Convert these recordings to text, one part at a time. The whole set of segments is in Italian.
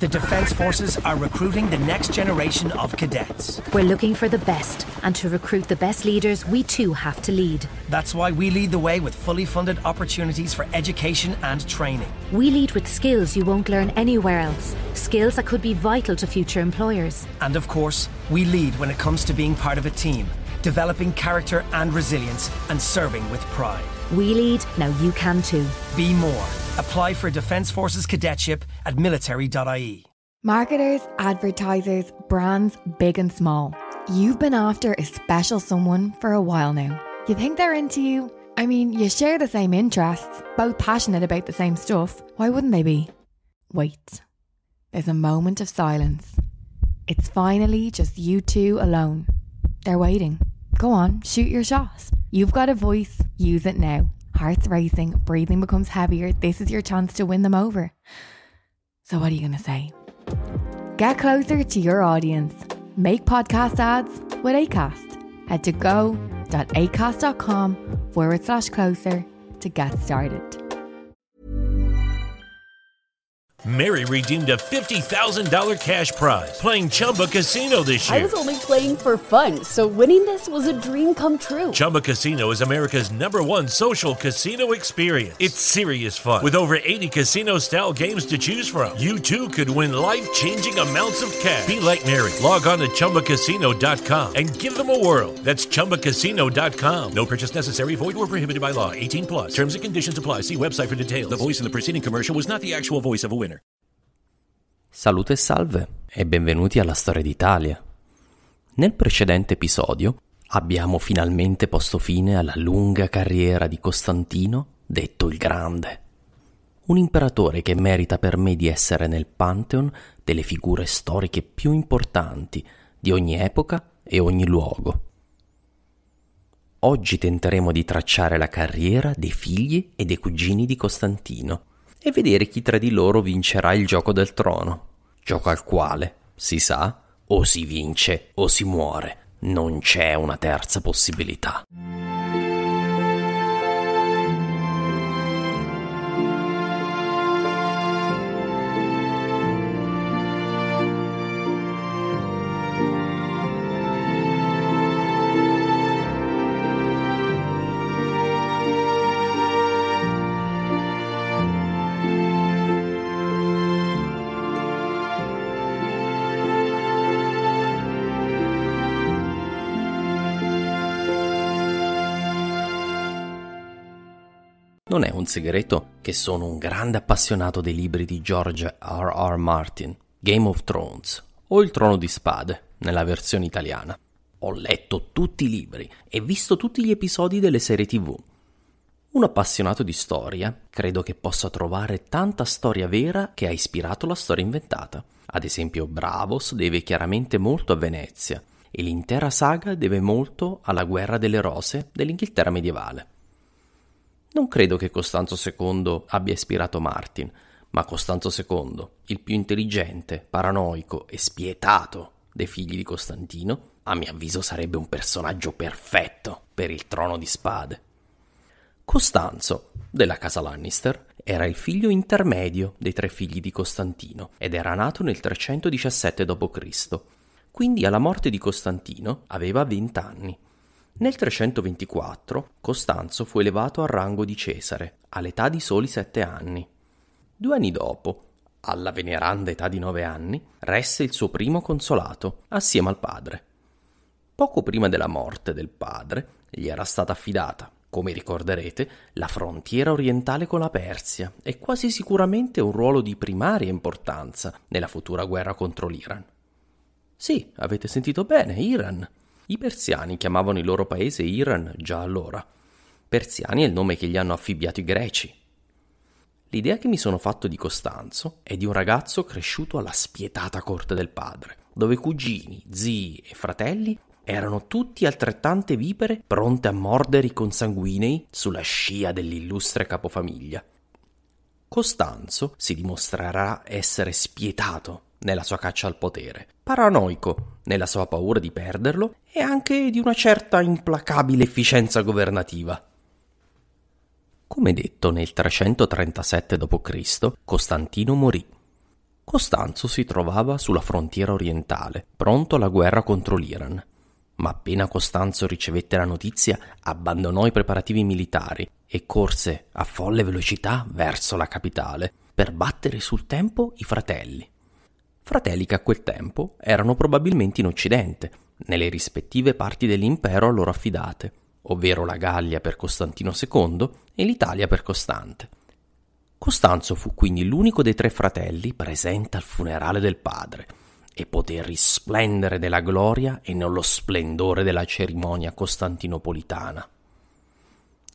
The Defense Forces are recruiting the next generation of cadets. We're looking for the best, and to recruit the best leaders, we too have to lead. That's why we lead the way with fully funded opportunities for education and training. We lead with skills you won't learn anywhere else, skills that could be vital to future employers. And of course, we lead when it comes to being part of a team, developing character and resilience, and serving with pride. We lead, now you can too. Be more. Apply for Defence Forces Cadetship at military.ie. Marketers, advertisers, brands, big and small. You've been after a special someone for a while now. You think they're into you? I mean, you share the same interests, both passionate about the same stuff. Why wouldn't they be? Wait. There's a moment of silence. It's finally just you two alone. They're waiting. Go on, shoot your shots. You've got a voice, use it now. Heart's racing, breathing becomes heavier. This is your chance to win them over. So, what are you going to say? Get closer to your audience. Make podcast ads with ACAST. Head to go.acast.com forward slash closer to get started. Mary redeemed a $50,000 cash prize playing Chumba Casino this year. I was only playing for fun, so winning this was a dream come true. Chumba Casino is America's number one social casino experience. It's serious fun. With over 80 casino style games to choose from, you too could win life changing amounts of cash. Be like Mary. Log on to chumbacasino.com and give them a whirl. That's chumbacasino.com. No purchase necessary, void, or prohibited by law. 18 plus. Terms and conditions apply. See website for details. The voice in the preceding commercial was not the actual voice of a winner. Salute e salve e benvenuti alla Storia d'Italia. Nel precedente episodio abbiamo finalmente posto fine alla lunga carriera di Costantino, detto il Grande. Un imperatore che merita per me di essere nel Pantheon delle figure storiche più importanti di ogni epoca e ogni luogo. Oggi tenteremo di tracciare la carriera dei figli e dei cugini di Costantino e vedere chi tra di loro vincerà il gioco del trono gioco al quale, si sa, o si vince o si muore. Non c'è una terza possibilità. Non è un segreto che sono un grande appassionato dei libri di George R.R. Martin, Game of Thrones o Il Trono di Spade, nella versione italiana. Ho letto tutti i libri e visto tutti gli episodi delle serie TV. Un appassionato di storia, credo che possa trovare tanta storia vera che ha ispirato la storia inventata. Ad esempio, Bravos deve chiaramente molto a Venezia e l'intera saga deve molto alla Guerra delle Rose dell'Inghilterra medievale. Non credo che Costanzo II abbia ispirato Martin, ma Costanzo II, il più intelligente, paranoico e spietato dei figli di Costantino, a mio avviso sarebbe un personaggio perfetto per il trono di spade. Costanzo, della casa Lannister, era il figlio intermedio dei tre figli di Costantino ed era nato nel 317 d.C. Quindi alla morte di Costantino aveva 20 anni. Nel 324 Costanzo fu elevato al rango di Cesare, all'età di soli sette anni. Due anni dopo, alla veneranda età di nove anni, resse il suo primo consolato, assieme al padre. Poco prima della morte del padre, gli era stata affidata, come ricorderete, la frontiera orientale con la Persia e quasi sicuramente un ruolo di primaria importanza nella futura guerra contro l'Iran. Sì, avete sentito bene, Iran. I persiani chiamavano il loro paese Iran già allora. Persiani è il nome che gli hanno affibbiato i greci. L'idea che mi sono fatto di Costanzo è di un ragazzo cresciuto alla spietata corte del padre, dove cugini, zii e fratelli erano tutti altrettante vipere pronte a mordere i consanguinei sulla scia dell'illustre capofamiglia. Costanzo si dimostrerà essere spietato nella sua caccia al potere, paranoico nella sua paura di perderlo e anche di una certa implacabile efficienza governativa. Come detto, nel 337 d.C. Costantino morì. Costanzo si trovava sulla frontiera orientale, pronto alla guerra contro l'Iran. Ma appena Costanzo ricevette la notizia, abbandonò i preparativi militari e corse a folle velocità verso la capitale per battere sul tempo i fratelli fratelli che a quel tempo erano probabilmente in Occidente, nelle rispettive parti dell'impero a loro affidate, ovvero la Gallia per Costantino II e l'Italia per Costante. Costanzo fu quindi l'unico dei tre fratelli presente al funerale del padre e poté risplendere della gloria e nello splendore della cerimonia costantinopolitana.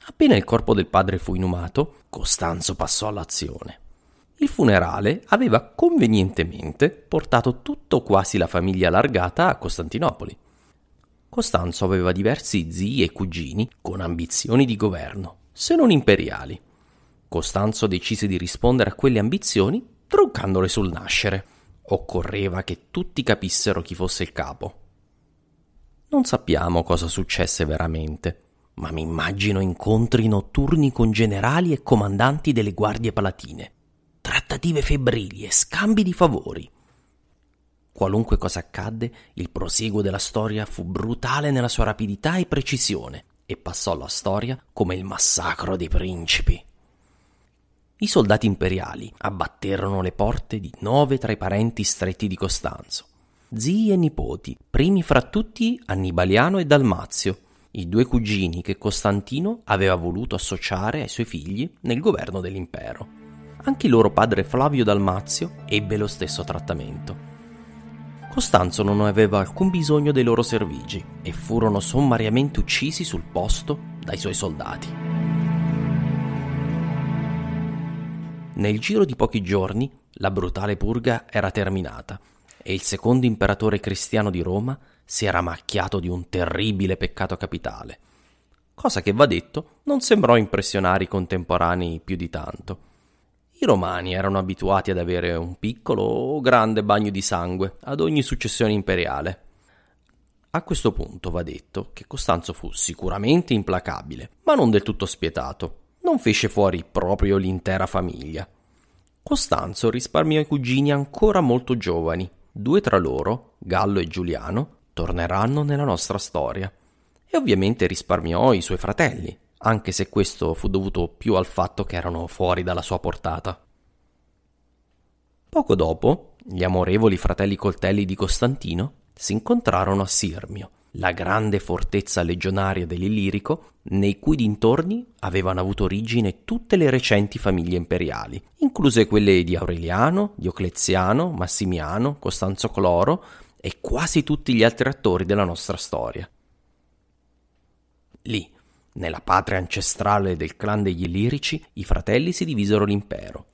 Appena il corpo del padre fu inumato, Costanzo passò all'azione. Il funerale aveva convenientemente portato tutto quasi la famiglia allargata a Costantinopoli. Costanzo aveva diversi zii e cugini con ambizioni di governo, se non imperiali. Costanzo decise di rispondere a quelle ambizioni truccandole sul nascere. Occorreva che tutti capissero chi fosse il capo. Non sappiamo cosa successe veramente, ma mi immagino incontri notturni con generali e comandanti delle guardie palatine trattative febbrili e scambi di favori. Qualunque cosa accadde, il prosieguo della storia fu brutale nella sua rapidità e precisione e passò alla storia come il massacro dei principi. I soldati imperiali abbatterono le porte di nove tra i parenti stretti di Costanzo, zii e nipoti, primi fra tutti Annibaliano e Dalmazio, i due cugini che Costantino aveva voluto associare ai suoi figli nel governo dell'impero anche il loro padre Flavio Dalmazio ebbe lo stesso trattamento. Costanzo non aveva alcun bisogno dei loro servigi e furono sommariamente uccisi sul posto dai suoi soldati. Nel giro di pochi giorni la brutale purga era terminata e il secondo imperatore cristiano di Roma si era macchiato di un terribile peccato capitale, cosa che va detto non sembrò impressionare i contemporanei più di tanto. I romani erano abituati ad avere un piccolo o grande bagno di sangue ad ogni successione imperiale. A questo punto va detto che Costanzo fu sicuramente implacabile, ma non del tutto spietato. Non fece fuori proprio l'intera famiglia. Costanzo risparmiò i cugini ancora molto giovani. Due tra loro, Gallo e Giuliano, torneranno nella nostra storia. E ovviamente risparmiò i suoi fratelli, anche se questo fu dovuto più al fatto che erano fuori dalla sua portata. Poco dopo, gli amorevoli fratelli coltelli di Costantino si incontrarono a Sirmio, la grande fortezza legionaria dell'Illirico, nei cui dintorni avevano avuto origine tutte le recenti famiglie imperiali, incluse quelle di Aureliano, Diocleziano, Massimiano, Costanzo Cloro e quasi tutti gli altri attori della nostra storia. Lì, nella patria ancestrale del clan degli Illirici, i fratelli si divisero l'impero.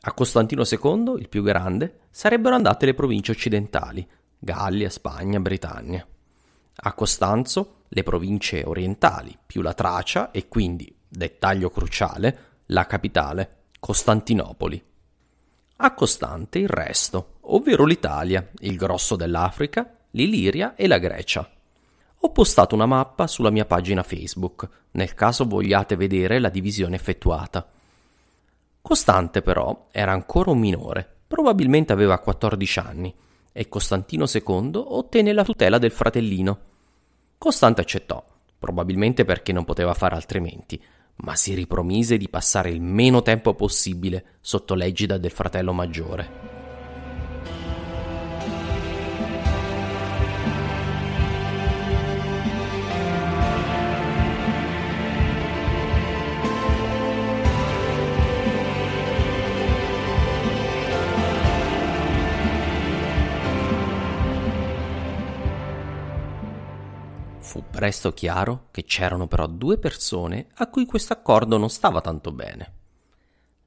A Costantino II, il più grande, sarebbero andate le province occidentali, Gallia, Spagna, Britannia. A Costanzo, le province orientali, più la Tracia e quindi, dettaglio cruciale, la capitale, Costantinopoli. A Costante il resto, ovvero l'Italia, il grosso dell'Africa, l'Iliria e la Grecia ho postato una mappa sulla mia pagina Facebook, nel caso vogliate vedere la divisione effettuata. Costante però era ancora un minore, probabilmente aveva 14 anni, e Costantino II ottenne la tutela del fratellino. Costante accettò, probabilmente perché non poteva fare altrimenti, ma si ripromise di passare il meno tempo possibile sotto l'egida del fratello maggiore. fu presto chiaro che c'erano però due persone a cui questo accordo non stava tanto bene.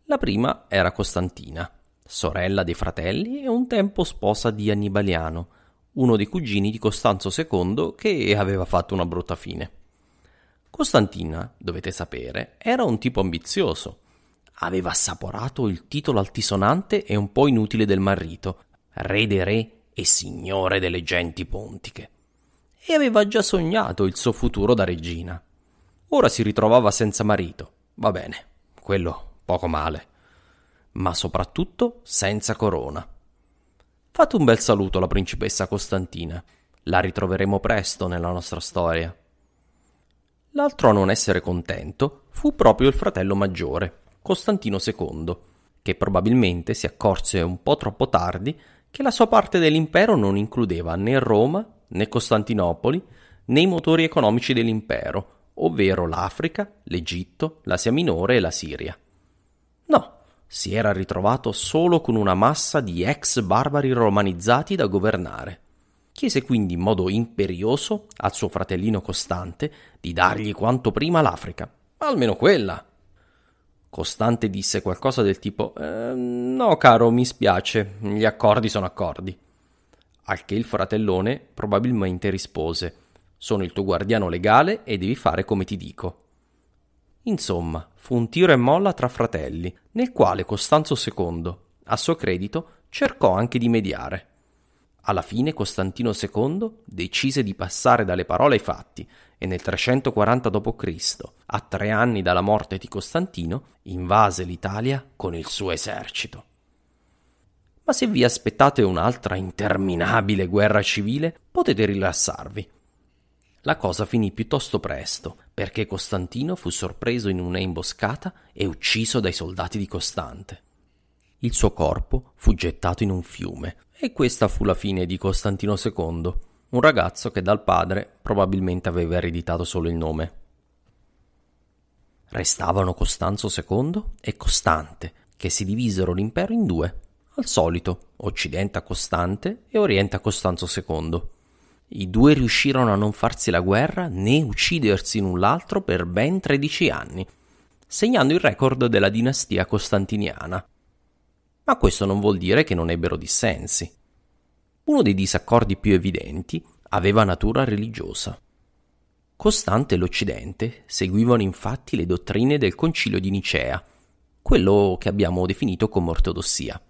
La prima era Costantina, sorella dei fratelli e un tempo sposa di Annibaliano, uno dei cugini di Costanzo II che aveva fatto una brutta fine. Costantina, dovete sapere, era un tipo ambizioso. Aveva assaporato il titolo altisonante e un po' inutile del marito, re dei re e signore delle genti pontiche e aveva già sognato il suo futuro da regina. Ora si ritrovava senza marito. Va bene, quello poco male. Ma soprattutto senza corona. Fate un bel saluto alla principessa Costantina. La ritroveremo presto nella nostra storia. L'altro a non essere contento fu proprio il fratello maggiore, Costantino II, che probabilmente si accorse un po' troppo tardi che la sua parte dell'impero non includeva né Roma né Costantinopoli, né i motori economici dell'impero, ovvero l'Africa, l'Egitto, l'Asia Minore e la Siria. No, si era ritrovato solo con una massa di ex barbari romanizzati da governare. Chiese quindi in modo imperioso al suo fratellino Costante di dargli quanto prima l'Africa, almeno quella. Costante disse qualcosa del tipo eh, No, caro, mi spiace, gli accordi sono accordi al che il fratellone probabilmente rispose Sono il tuo guardiano legale e devi fare come ti dico. Insomma, fu un tiro e molla tra fratelli, nel quale Costanzo II, a suo credito, cercò anche di mediare. Alla fine Costantino II decise di passare dalle parole ai fatti e nel 340 d.C., a tre anni dalla morte di Costantino, invase l'Italia con il suo esercito ma se vi aspettate un'altra interminabile guerra civile potete rilassarvi. La cosa finì piuttosto presto, perché Costantino fu sorpreso in una imboscata e ucciso dai soldati di Costante. Il suo corpo fu gettato in un fiume, e questa fu la fine di Costantino II, un ragazzo che dal padre probabilmente aveva ereditato solo il nome. Restavano Costanzo II e Costante, che si divisero l'impero in due. Al solito, Occidente a Costante e Oriente a Costanzo II. I due riuscirono a non farsi la guerra né uccidersi l'un l'altro per ben 13 anni, segnando il record della dinastia costantiniana. Ma questo non vuol dire che non ebbero dissensi. Uno dei disaccordi più evidenti aveva natura religiosa. Costante e l'Occidente seguivano infatti le dottrine del Concilio di Nicea, quello che abbiamo definito come ortodossia.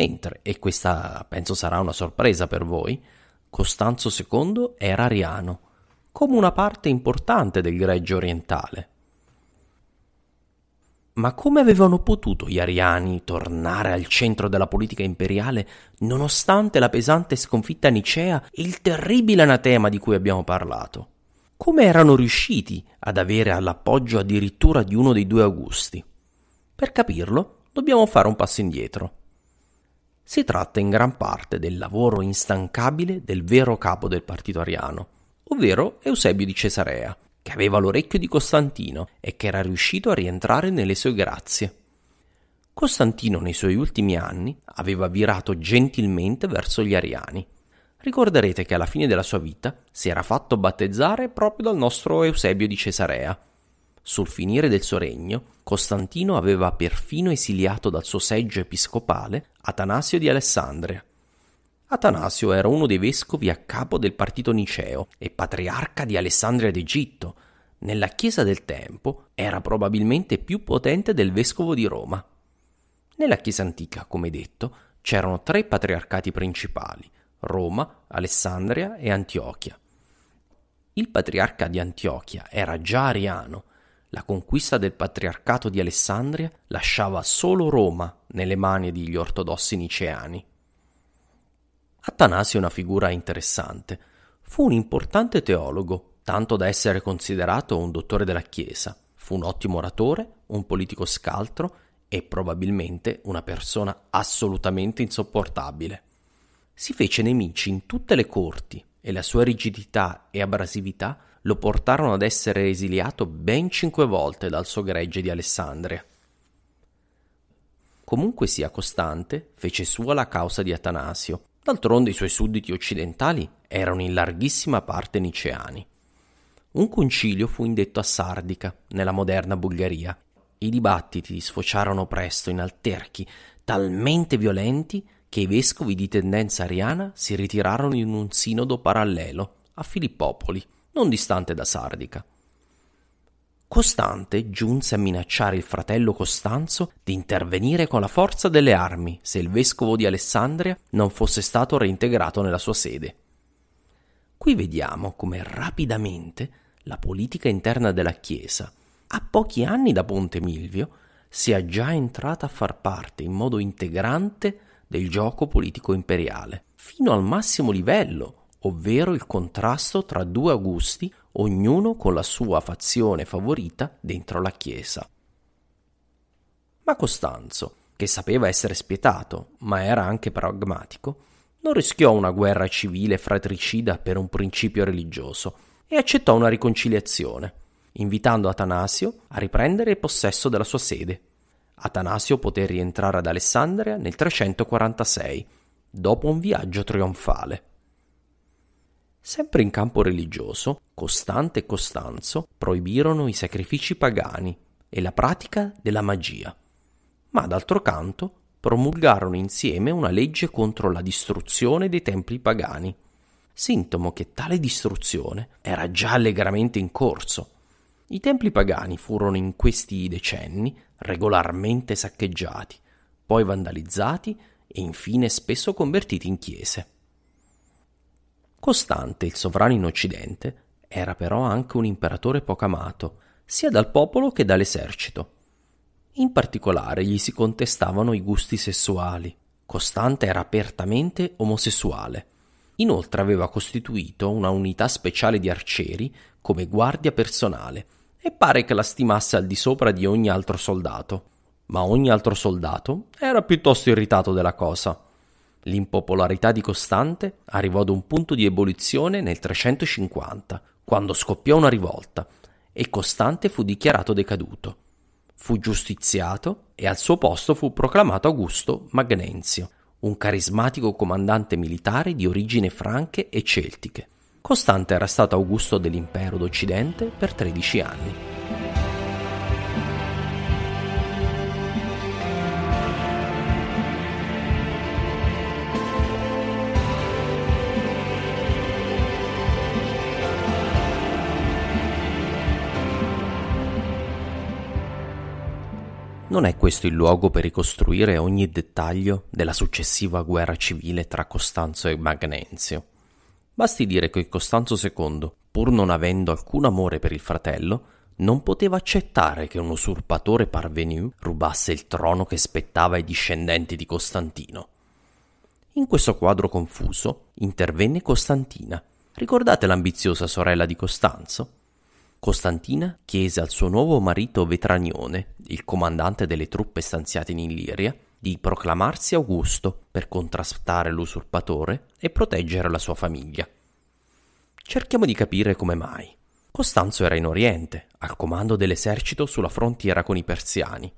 Mentre, e questa penso sarà una sorpresa per voi, Costanzo II era ariano, come una parte importante del greggio orientale. Ma come avevano potuto gli ariani tornare al centro della politica imperiale nonostante la pesante sconfitta nicea e il terribile anatema di cui abbiamo parlato? Come erano riusciti ad avere all'appoggio addirittura di uno dei due Augusti? Per capirlo, dobbiamo fare un passo indietro si tratta in gran parte del lavoro instancabile del vero capo del partito ariano, ovvero Eusebio di Cesarea, che aveva l'orecchio di Costantino e che era riuscito a rientrare nelle sue grazie. Costantino nei suoi ultimi anni aveva virato gentilmente verso gli ariani. Ricorderete che alla fine della sua vita si era fatto battezzare proprio dal nostro Eusebio di Cesarea, sul finire del suo regno, Costantino aveva perfino esiliato dal suo seggio episcopale Atanasio di Alessandria. Atanasio era uno dei vescovi a capo del partito niceo e patriarca di Alessandria d'Egitto. Nella chiesa del tempo era probabilmente più potente del vescovo di Roma. Nella chiesa antica, come detto, c'erano tre patriarcati principali, Roma, Alessandria e Antiochia. Il patriarca di Antiochia era già ariano la conquista del patriarcato di Alessandria lasciava solo Roma nelle mani degli ortodossi niceani. Atanasio è una figura interessante. Fu un importante teologo, tanto da essere considerato un dottore della Chiesa. Fu un ottimo oratore, un politico scaltro e probabilmente una persona assolutamente insopportabile. Si fece nemici in tutte le corti e la sua rigidità e abrasività lo portarono ad essere esiliato ben cinque volte dal suo gregge di Alessandria. Comunque sia costante, fece sua la causa di Atanasio. D'altronde i suoi sudditi occidentali erano in larghissima parte niceani. Un concilio fu indetto a Sardica, nella moderna Bulgaria. I dibattiti sfociarono presto in alterchi talmente violenti che i vescovi di tendenza ariana si ritirarono in un sinodo parallelo a Filippopoli non distante da Sardica. Costante giunse a minacciare il fratello Costanzo di intervenire con la forza delle armi se il vescovo di Alessandria non fosse stato reintegrato nella sua sede. Qui vediamo come rapidamente la politica interna della Chiesa, a pochi anni da Ponte Milvio, sia già entrata a far parte in modo integrante del gioco politico imperiale, fino al massimo livello, ovvero il contrasto tra due Augusti, ognuno con la sua fazione favorita dentro la Chiesa. Ma Costanzo, che sapeva essere spietato, ma era anche pragmatico, non rischiò una guerra civile fratricida per un principio religioso e accettò una riconciliazione, invitando Atanasio a riprendere il possesso della sua sede. Atanasio poté rientrare ad Alessandria nel 346, dopo un viaggio trionfale. Sempre in campo religioso, Costante e Costanzo proibirono i sacrifici pagani e la pratica della magia, ma d'altro canto promulgarono insieme una legge contro la distruzione dei templi pagani, sintomo che tale distruzione era già allegramente in corso. I templi pagani furono in questi decenni regolarmente saccheggiati, poi vandalizzati e infine spesso convertiti in chiese. Costante, il sovrano in Occidente, era però anche un imperatore poco amato, sia dal popolo che dall'esercito. In particolare gli si contestavano i gusti sessuali. Costante era apertamente omosessuale. Inoltre aveva costituito una unità speciale di arcieri come guardia personale e pare che la stimasse al di sopra di ogni altro soldato. Ma ogni altro soldato era piuttosto irritato della cosa. L'impopolarità di Costante arrivò ad un punto di ebollizione nel 350, quando scoppiò una rivolta, e Costante fu dichiarato decaduto. Fu giustiziato e al suo posto fu proclamato Augusto Magnenzio, un carismatico comandante militare di origine franche e celtiche. Costante era stato Augusto dell'impero d'Occidente per 13 anni. Non è questo il luogo per ricostruire ogni dettaglio della successiva guerra civile tra Costanzo e Magnenzio. Basti dire che Costanzo II, pur non avendo alcun amore per il fratello, non poteva accettare che un usurpatore parvenu rubasse il trono che spettava ai discendenti di Costantino. In questo quadro confuso intervenne Costantina. Ricordate l'ambiziosa sorella di Costanzo? Costantina chiese al suo nuovo marito Vetranione, il comandante delle truppe stanziate in Illiria, di proclamarsi Augusto per contrastare l'usurpatore e proteggere la sua famiglia. Cerchiamo di capire come mai. Costanzo era in Oriente, al comando dell'esercito sulla frontiera con i persiani.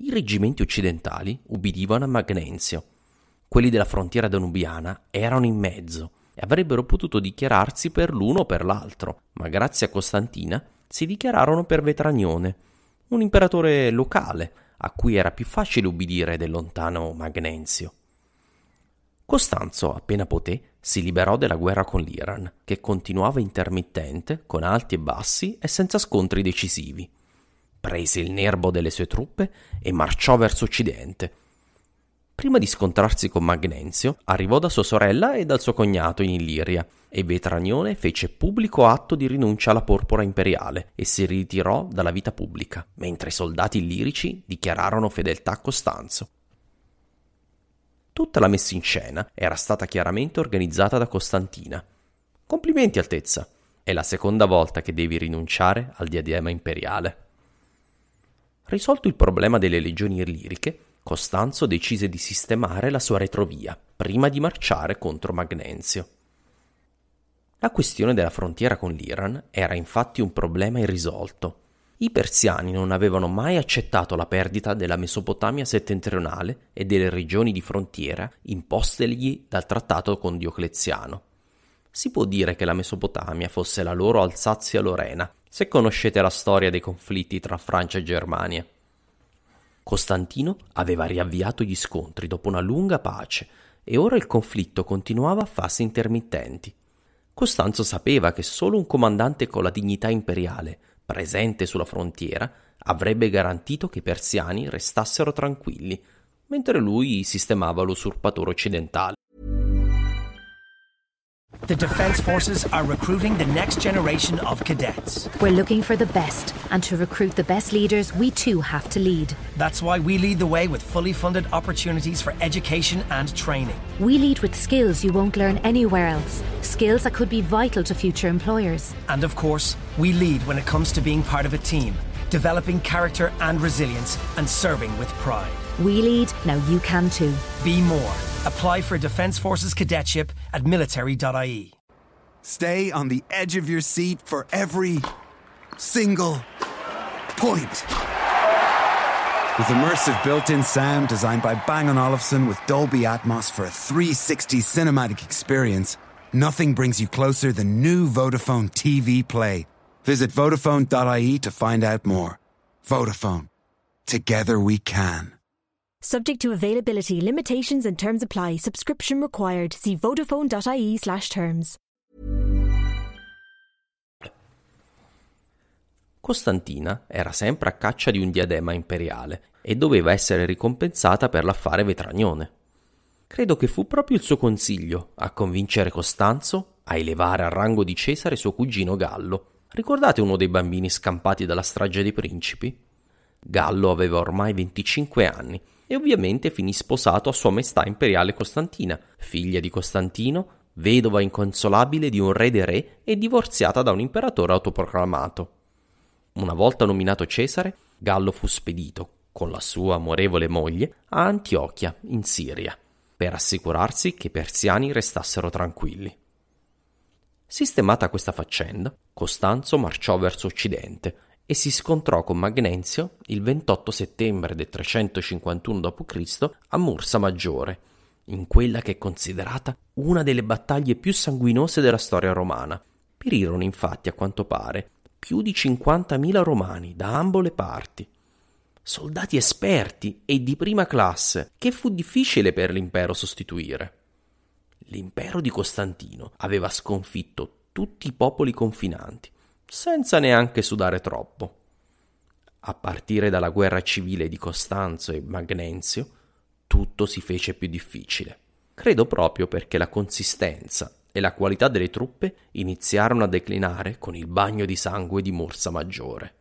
I reggimenti occidentali ubbidivano a Magnenzio. Quelli della frontiera danubiana erano in mezzo e avrebbero potuto dichiararsi per l'uno o per l'altro, ma grazie a Costantina si dichiararono per Vetranione, un imperatore locale a cui era più facile ubbidire del lontano Magnenzio. Costanzo, appena poté, si liberò della guerra con l'Iran, che continuava intermittente, con alti e bassi e senza scontri decisivi. Prese il nerbo delle sue truppe e marciò verso occidente, Prima di scontrarsi con Magnenzio, arrivò da sua sorella e dal suo cognato in Illiria e Vetranione fece pubblico atto di rinuncia alla porpora imperiale e si ritirò dalla vita pubblica, mentre i soldati illirici dichiararono fedeltà a Costanzo. Tutta la messa in scena era stata chiaramente organizzata da Costantina. Complimenti, Altezza! È la seconda volta che devi rinunciare al diadema imperiale. Risolto il problema delle legioni illiriche, Costanzo decise di sistemare la sua retrovia prima di marciare contro Magnenzio. La questione della frontiera con l'Iran era infatti un problema irrisolto. I persiani non avevano mai accettato la perdita della Mesopotamia settentrionale e delle regioni di frontiera impostegli dal trattato con Diocleziano. Si può dire che la Mesopotamia fosse la loro Alsazia-Lorena, se conoscete la storia dei conflitti tra Francia e Germania. Costantino aveva riavviato gli scontri dopo una lunga pace e ora il conflitto continuava a fasi intermittenti. Costanzo sapeva che solo un comandante con la dignità imperiale, presente sulla frontiera, avrebbe garantito che i persiani restassero tranquilli, mentre lui sistemava l'usurpatore occidentale. The Defense Forces are recruiting the next generation of cadets. We're looking for the best, and to recruit the best leaders, we too have to lead. That's why we lead the way with fully funded opportunities for education and training. We lead with skills you won't learn anywhere else, skills that could be vital to future employers. And of course, we lead when it comes to being part of a team, developing character and resilience, and serving with pride. We lead, now you can too. Be more. Apply for Defence Forces cadetship at military.ie. Stay on the edge of your seat for every single point. With immersive built-in sound designed by Bang & Olufsen with Dolby Atmos for a 360 cinematic experience, nothing brings you closer than new Vodafone TV Play. Visit Vodafone.ie to find out more. Vodafone. Together we can. Subject to availability, limitations and terms apply. Subscription required. See vodafone.ie slash terms. Costantina era sempre a caccia di un diadema imperiale e doveva essere ricompensata per l'affare vetragnone. Credo che fu proprio il suo consiglio a convincere Costanzo a elevare al rango di Cesare suo cugino Gallo. Ricordate uno dei bambini scampati dalla strage dei principi? Gallo aveva ormai 25 anni e ovviamente finì sposato a Sua Maestà Imperiale Costantina, figlia di Costantino, vedova inconsolabile di un re dei re e divorziata da un imperatore autoproclamato. Una volta nominato Cesare, Gallo fu spedito, con la sua amorevole moglie, a Antiochia, in Siria, per assicurarsi che i persiani restassero tranquilli. Sistemata questa faccenda, Costanzo marciò verso occidente, e si scontrò con Magnenzio il 28 settembre del 351 d.C. a Mursa Maggiore, in quella che è considerata una delle battaglie più sanguinose della storia romana. Perirono infatti, a quanto pare, più di 50.000 romani da ambo le parti. Soldati esperti e di prima classe, che fu difficile per l'impero sostituire. L'impero di Costantino aveva sconfitto tutti i popoli confinanti, senza neanche sudare troppo. A partire dalla guerra civile di Costanzo e Magnenzio, tutto si fece più difficile. Credo proprio perché la consistenza e la qualità delle truppe iniziarono a declinare con il bagno di sangue di Morsa Maggiore.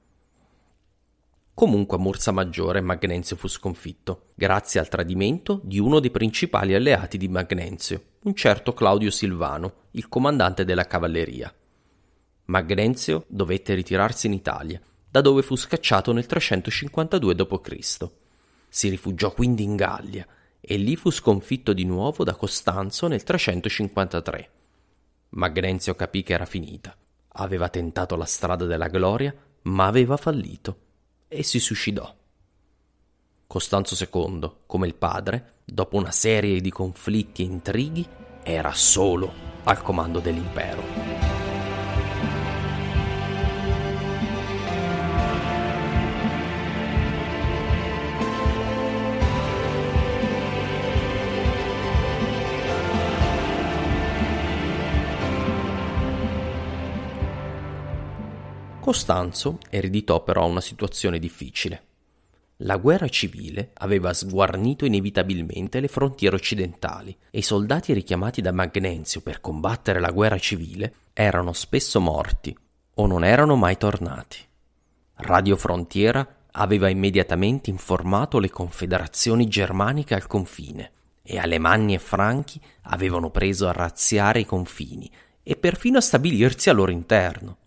Comunque a Morsa Maggiore Magnenzio fu sconfitto, grazie al tradimento di uno dei principali alleati di Magnenzio, un certo Claudio Silvano, il comandante della cavalleria ma Grenzio dovette ritirarsi in Italia, da dove fu scacciato nel 352 d.C. Si rifugiò quindi in Gallia e lì fu sconfitto di nuovo da Costanzo nel 353. Ma Grenzio capì che era finita. Aveva tentato la strada della gloria, ma aveva fallito e si suicidò. Costanzo II, come il padre, dopo una serie di conflitti e intrighi, era solo al comando dell'impero. Costanzo ereditò però una situazione difficile. La guerra civile aveva sguarnito inevitabilmente le frontiere occidentali e i soldati richiamati da Magnenzio per combattere la guerra civile erano spesso morti o non erano mai tornati. Radio Frontiera aveva immediatamente informato le confederazioni germaniche al confine e Alemanni e Franchi avevano preso a razziare i confini e perfino a stabilirsi al loro interno.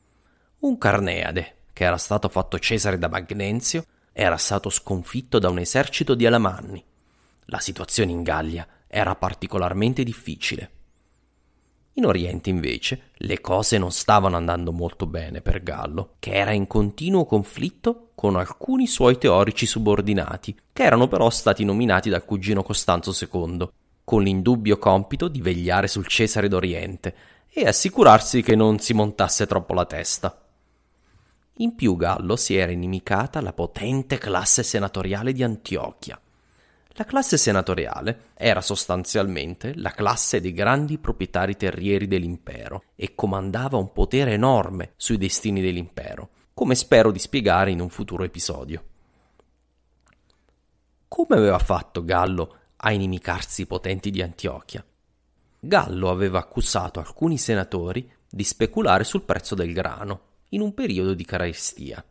Un Carneade, che era stato fatto Cesare da Magnenzio, era stato sconfitto da un esercito di Alamanni. La situazione in Gallia era particolarmente difficile. In Oriente, invece, le cose non stavano andando molto bene per Gallo, che era in continuo conflitto con alcuni suoi teorici subordinati, che erano però stati nominati dal cugino Costanzo II, con l'indubbio compito di vegliare sul Cesare d'Oriente e assicurarsi che non si montasse troppo la testa. In più Gallo si era inimicata la potente classe senatoriale di Antiochia. La classe senatoriale era sostanzialmente la classe dei grandi proprietari terrieri dell'impero e comandava un potere enorme sui destini dell'impero, come spero di spiegare in un futuro episodio. Come aveva fatto Gallo a inimicarsi i potenti di Antiochia? Gallo aveva accusato alcuni senatori di speculare sul prezzo del grano in un periodo di carestia.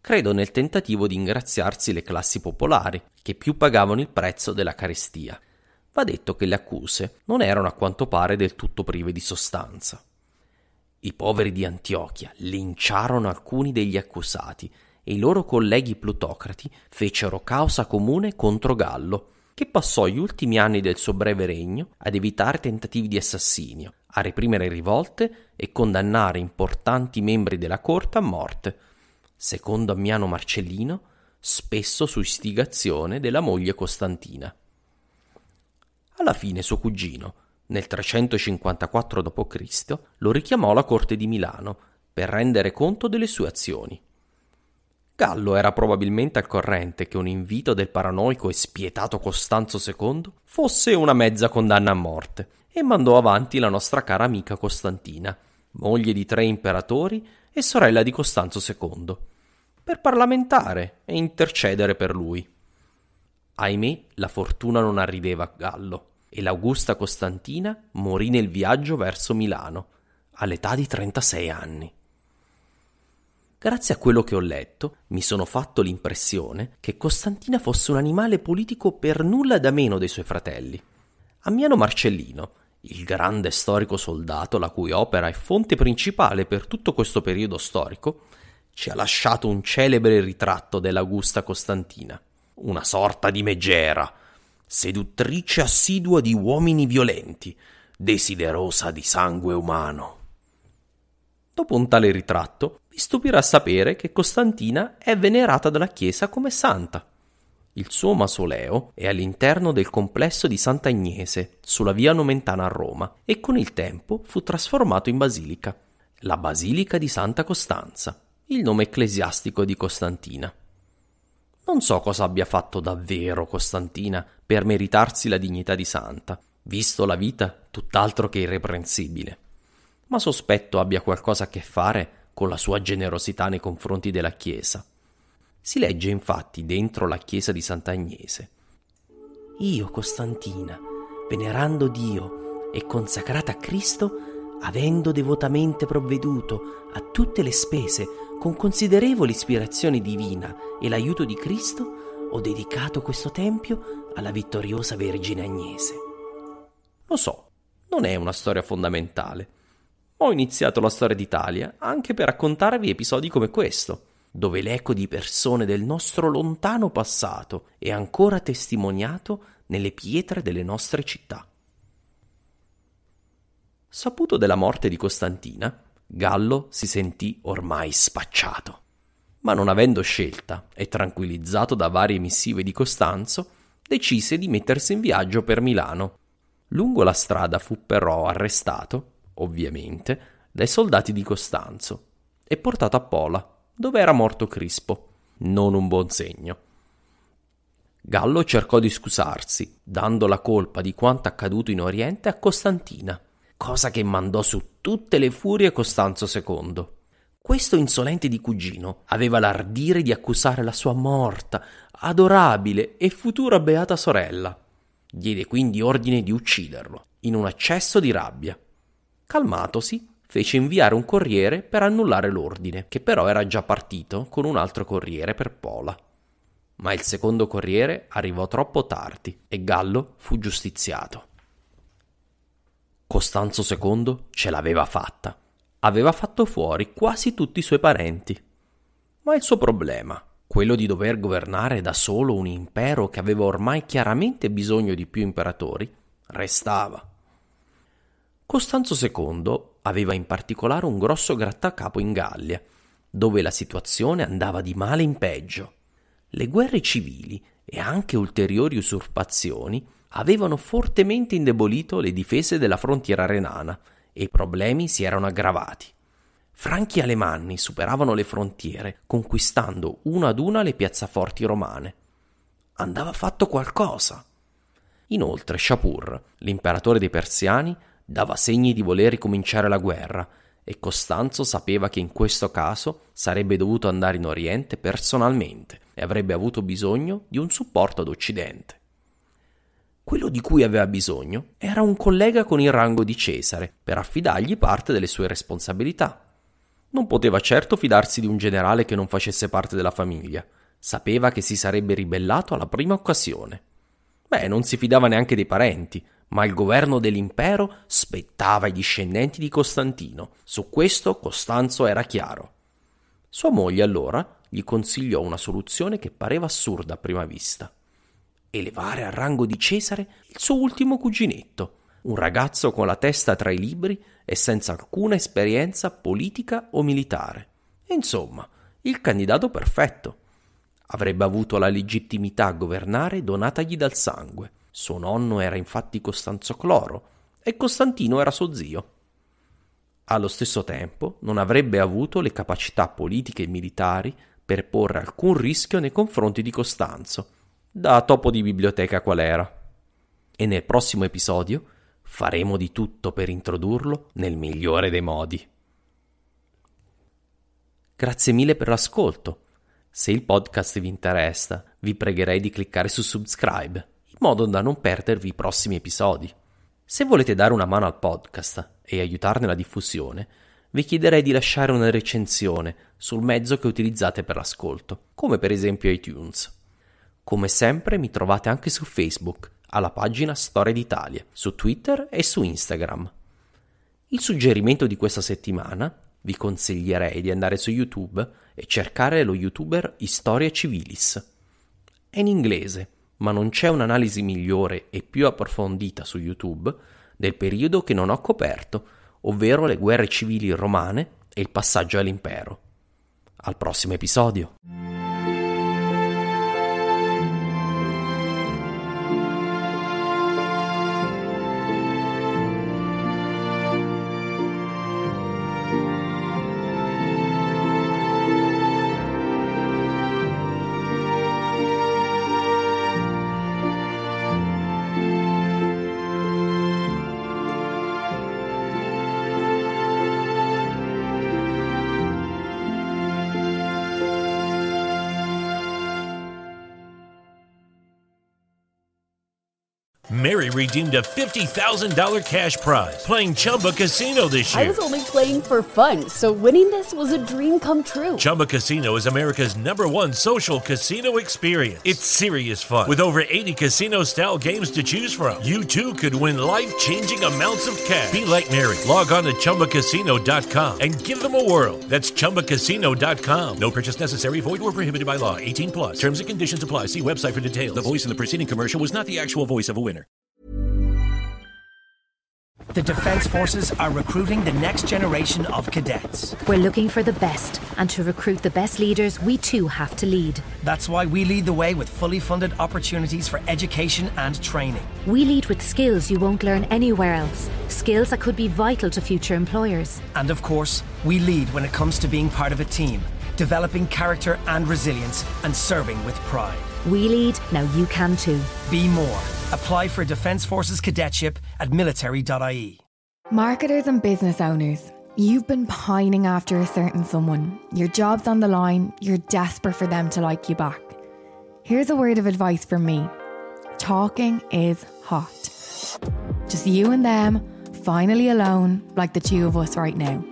Credo nel tentativo di ingraziarsi le classi popolari, che più pagavano il prezzo della carestia. Va detto che le accuse non erano a quanto pare del tutto prive di sostanza. I poveri di Antiochia linciarono alcuni degli accusati e i loro colleghi plutocrati fecero causa comune contro Gallo, che passò gli ultimi anni del suo breve regno ad evitare tentativi di assassinio a reprimere rivolte e condannare importanti membri della corte a morte, secondo Ammiano Marcellino, spesso su istigazione della moglie Costantina. Alla fine suo cugino, nel 354 d.C., lo richiamò alla corte di Milano per rendere conto delle sue azioni. Gallo era probabilmente al corrente che un invito del paranoico e spietato Costanzo II fosse una mezza condanna a morte e mandò avanti la nostra cara amica Costantina, moglie di tre imperatori e sorella di Costanzo II, per parlamentare e intercedere per lui. Ahimè, la fortuna non arriveva a Gallo e l'augusta Costantina morì nel viaggio verso Milano, all'età di 36 anni. Grazie a quello che ho letto, mi sono fatto l'impressione che Costantina fosse un animale politico per nulla da meno dei suoi fratelli. Ammiano Marcellino il grande storico soldato la cui opera è fonte principale per tutto questo periodo storico, ci ha lasciato un celebre ritratto dell'Augusta Costantina, una sorta di megera, seduttrice assidua di uomini violenti, desiderosa di sangue umano. Dopo un tale ritratto, vi stupirà sapere che Costantina è venerata dalla Chiesa come santa. Il suo mausoleo è all'interno del complesso di Sant'Agnese, sulla via Nomentana a Roma, e con il tempo fu trasformato in basilica, la Basilica di Santa Costanza, il nome ecclesiastico di Costantina. Non so cosa abbia fatto davvero Costantina per meritarsi la dignità di santa, visto la vita tutt'altro che irreprensibile, ma sospetto abbia qualcosa a che fare con la sua generosità nei confronti della Chiesa si legge infatti dentro la chiesa di Sant'Agnese. Io, Costantina, venerando Dio e consacrata a Cristo, avendo devotamente provveduto a tutte le spese con considerevole ispirazione divina e l'aiuto di Cristo, ho dedicato questo tempio alla vittoriosa Vergine Agnese. Lo so, non è una storia fondamentale. Ho iniziato la storia d'Italia anche per raccontarvi episodi come questo dove l'eco di persone del nostro lontano passato è ancora testimoniato nelle pietre delle nostre città. Saputo della morte di Costantina, Gallo si sentì ormai spacciato. Ma non avendo scelta e tranquillizzato da varie missive di Costanzo, decise di mettersi in viaggio per Milano. Lungo la strada fu però arrestato, ovviamente, dai soldati di Costanzo e portato a Pola, dove era morto Crispo. Non un buon segno. Gallo cercò di scusarsi, dando la colpa di quanto accaduto in Oriente a Costantina, cosa che mandò su tutte le furie Costanzo II. Questo insolente di cugino aveva l'ardire di accusare la sua morta, adorabile e futura beata sorella. Diede quindi ordine di ucciderlo, in un accesso di rabbia. Calmatosi, fece inviare un corriere per annullare l'ordine, che però era già partito con un altro corriere per Pola. Ma il secondo corriere arrivò troppo tardi e Gallo fu giustiziato. Costanzo II ce l'aveva fatta. Aveva fatto fuori quasi tutti i suoi parenti. Ma il suo problema, quello di dover governare da solo un impero che aveva ormai chiaramente bisogno di più imperatori, restava. Costanzo II aveva in particolare un grosso grattacapo in Gallia, dove la situazione andava di male in peggio. Le guerre civili e anche ulteriori usurpazioni avevano fortemente indebolito le difese della frontiera renana e i problemi si erano aggravati. Franchi e Alemanni superavano le frontiere, conquistando una ad una le piazzaforti romane. Andava fatto qualcosa. Inoltre, Shapur, l'imperatore dei Persiani, dava segni di voler ricominciare la guerra e Costanzo sapeva che in questo caso sarebbe dovuto andare in Oriente personalmente e avrebbe avuto bisogno di un supporto ad Occidente. Quello di cui aveva bisogno era un collega con il rango di Cesare per affidargli parte delle sue responsabilità. Non poteva certo fidarsi di un generale che non facesse parte della famiglia. Sapeva che si sarebbe ribellato alla prima occasione. Beh, non si fidava neanche dei parenti, ma il governo dell'impero spettava ai discendenti di Costantino. Su questo Costanzo era chiaro. Sua moglie allora gli consigliò una soluzione che pareva assurda a prima vista. Elevare al rango di Cesare il suo ultimo cuginetto, un ragazzo con la testa tra i libri e senza alcuna esperienza politica o militare. Insomma, il candidato perfetto. Avrebbe avuto la legittimità a governare donatagli dal sangue suo nonno era infatti Costanzo Cloro e Costantino era suo zio. Allo stesso tempo non avrebbe avuto le capacità politiche e militari per porre alcun rischio nei confronti di Costanzo, da topo di biblioteca qual era. E nel prossimo episodio faremo di tutto per introdurlo nel migliore dei modi. Grazie mille per l'ascolto. Se il podcast vi interessa, vi pregherei di cliccare su subscribe modo da non perdervi i prossimi episodi. Se volete dare una mano al podcast e aiutarne la diffusione, vi chiederei di lasciare una recensione sul mezzo che utilizzate per l'ascolto, come per esempio iTunes. Come sempre mi trovate anche su Facebook, alla pagina Storia d'Italia, su Twitter e su Instagram. Il suggerimento di questa settimana vi consiglierei di andare su YouTube e cercare lo youtuber Historia Civilis. È in inglese ma non c'è un'analisi migliore e più approfondita su YouTube del periodo che non ho coperto, ovvero le guerre civili romane e il passaggio all'impero. Al prossimo episodio! Mary redeemed a $50,000 cash prize playing Chumba Casino this year. I was only playing for fun, so winning this was a dream come true. Chumba Casino is America's number one social casino experience. It's serious fun. With over 80 casino style games to choose from, you too could win life changing amounts of cash. Be like Mary. Log on to chumbacasino.com and give them a whirl. That's chumbacasino.com. No purchase necessary, void, or prohibited by law. 18 plus. Terms and conditions apply. See website for details. The voice in the preceding commercial was not the actual voice of a winner. The Defense Forces are recruiting the next generation of cadets. We're looking for the best, and to recruit the best leaders, we too have to lead. That's why we lead the way with fully funded opportunities for education and training. We lead with skills you won't learn anywhere else, skills that could be vital to future employers. And of course, we lead when it comes to being part of a team, developing character and resilience, and serving with pride. We lead, now you can too. Be more. Apply for Defence Forces Cadetship at military.ie. Marketers and business owners, you've been pining after a certain someone. Your job's on the line, you're desperate for them to like you back. Here's a word of advice from me talking is hot. Just you and them, finally alone, like the two of us right now.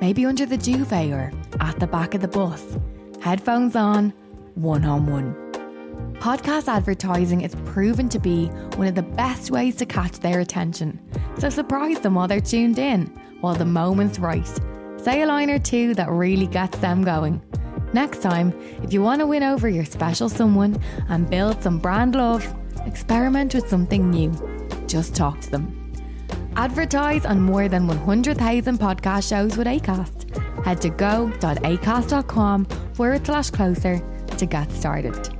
Maybe under the duvet or at the back of the bus. Headphones on, one on one. Podcast advertising is proven to be one of the best ways to catch their attention. So surprise them while they're tuned in, while the moment's right. Say a line or two that really gets them going. Next time, if you want to win over your special someone and build some brand love, experiment with something new. Just talk to them. Advertise on more than 100,000 podcast shows with ACAST. Head to go.acast.com forward slash closer to get started.